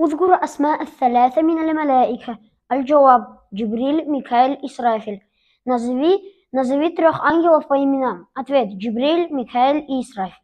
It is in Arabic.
اذكر أسماء الثلاثة من الملائكة الجواب جبريل ميكائيل إسرائيل نزوي نزوي ترخ أنجي وفايمينام أتفيد جبريل ميكائيل إسرائيل